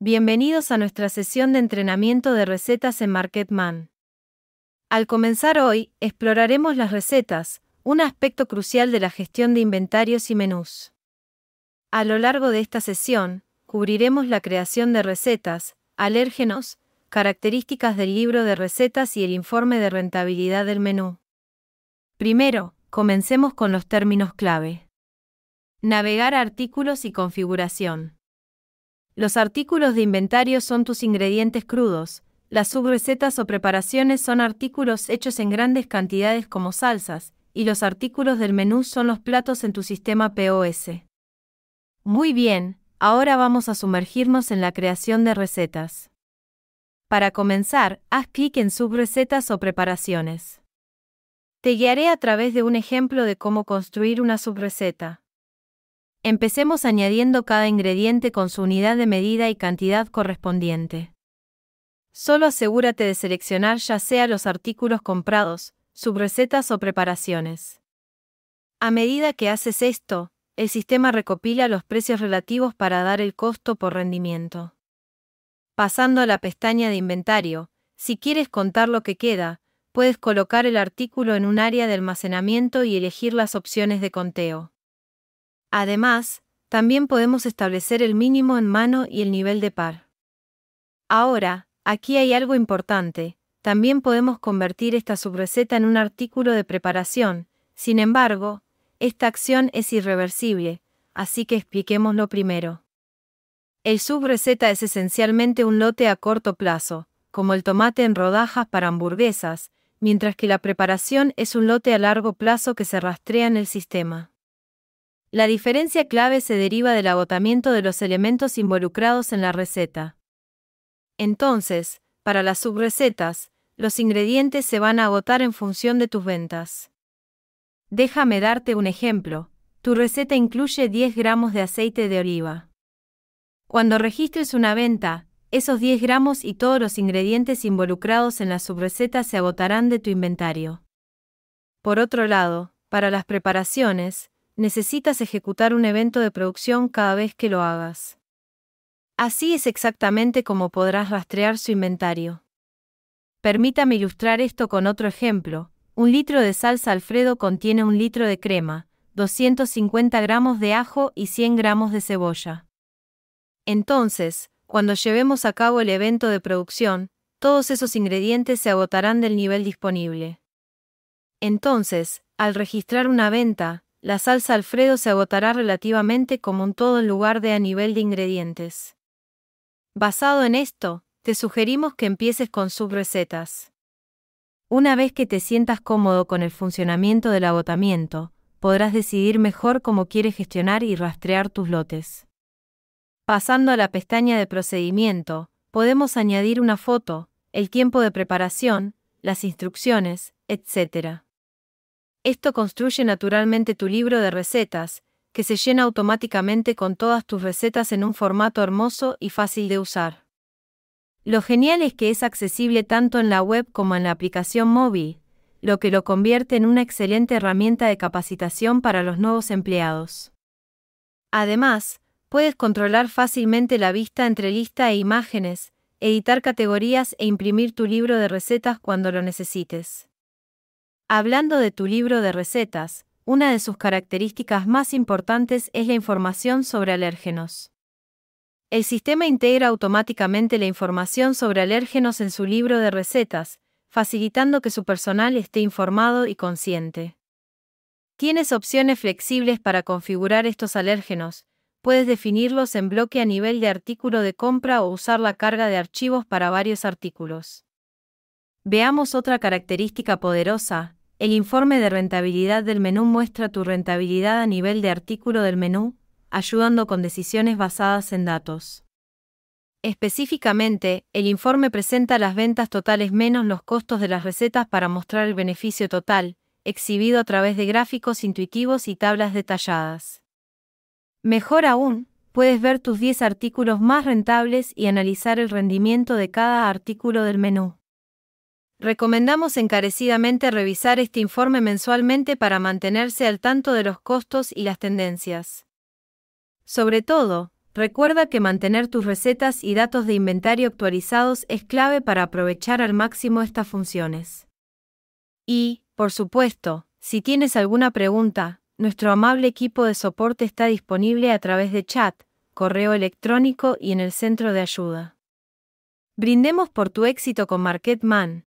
Bienvenidos a nuestra sesión de entrenamiento de recetas en Marketman. Al comenzar hoy, exploraremos las recetas, un aspecto crucial de la gestión de inventarios y menús. A lo largo de esta sesión, cubriremos la creación de recetas, alérgenos, características del libro de recetas y el informe de rentabilidad del menú. Primero, comencemos con los términos clave. Navegar a artículos y configuración. Los artículos de inventario son tus ingredientes crudos, las subrecetas o preparaciones son artículos hechos en grandes cantidades como salsas, y los artículos del menú son los platos en tu sistema POS. Muy bien, ahora vamos a sumergirnos en la creación de recetas. Para comenzar, haz clic en subrecetas o preparaciones. Te guiaré a través de un ejemplo de cómo construir una subreceta. Empecemos añadiendo cada ingrediente con su unidad de medida y cantidad correspondiente. Solo asegúrate de seleccionar ya sea los artículos comprados, subrecetas o preparaciones. A medida que haces esto, el sistema recopila los precios relativos para dar el costo por rendimiento. Pasando a la pestaña de inventario, si quieres contar lo que queda, puedes colocar el artículo en un área de almacenamiento y elegir las opciones de conteo. Además, también podemos establecer el mínimo en mano y el nivel de par. Ahora, aquí hay algo importante, también podemos convertir esta subreceta en un artículo de preparación, sin embargo, esta acción es irreversible, así que expliquémoslo primero. El subreceta es esencialmente un lote a corto plazo, como el tomate en rodajas para hamburguesas, mientras que la preparación es un lote a largo plazo que se rastrea en el sistema. La diferencia clave se deriva del agotamiento de los elementos involucrados en la receta. Entonces, para las subrecetas, los ingredientes se van a agotar en función de tus ventas. Déjame darte un ejemplo. Tu receta incluye 10 gramos de aceite de oliva. Cuando registres una venta, esos 10 gramos y todos los ingredientes involucrados en la subreceta se agotarán de tu inventario. Por otro lado, para las preparaciones, necesitas ejecutar un evento de producción cada vez que lo hagas. Así es exactamente como podrás rastrear su inventario. Permítame ilustrar esto con otro ejemplo. Un litro de salsa Alfredo contiene un litro de crema, 250 gramos de ajo y 100 gramos de cebolla. Entonces, cuando llevemos a cabo el evento de producción, todos esos ingredientes se agotarán del nivel disponible. Entonces, al registrar una venta, la salsa Alfredo se agotará relativamente como un todo en lugar de a nivel de ingredientes. Basado en esto, te sugerimos que empieces con recetas. Una vez que te sientas cómodo con el funcionamiento del agotamiento, podrás decidir mejor cómo quieres gestionar y rastrear tus lotes. Pasando a la pestaña de procedimiento, podemos añadir una foto, el tiempo de preparación, las instrucciones, etc. Esto construye naturalmente tu libro de recetas, que se llena automáticamente con todas tus recetas en un formato hermoso y fácil de usar. Lo genial es que es accesible tanto en la web como en la aplicación móvil, lo que lo convierte en una excelente herramienta de capacitación para los nuevos empleados. Además, puedes controlar fácilmente la vista entre lista e imágenes, editar categorías e imprimir tu libro de recetas cuando lo necesites. Hablando de tu libro de recetas, una de sus características más importantes es la información sobre alérgenos. El sistema integra automáticamente la información sobre alérgenos en su libro de recetas, facilitando que su personal esté informado y consciente. Tienes opciones flexibles para configurar estos alérgenos, puedes definirlos en bloque a nivel de artículo de compra o usar la carga de archivos para varios artículos. Veamos otra característica poderosa, el informe de rentabilidad del menú muestra tu rentabilidad a nivel de artículo del menú, ayudando con decisiones basadas en datos. Específicamente, el informe presenta las ventas totales menos los costos de las recetas para mostrar el beneficio total, exhibido a través de gráficos intuitivos y tablas detalladas. Mejor aún, puedes ver tus 10 artículos más rentables y analizar el rendimiento de cada artículo del menú. Recomendamos encarecidamente revisar este informe mensualmente para mantenerse al tanto de los costos y las tendencias. Sobre todo, recuerda que mantener tus recetas y datos de inventario actualizados es clave para aprovechar al máximo estas funciones. Y, por supuesto, si tienes alguna pregunta, nuestro amable equipo de soporte está disponible a través de chat, correo electrónico y en el centro de ayuda. Brindemos por tu éxito con MarketMan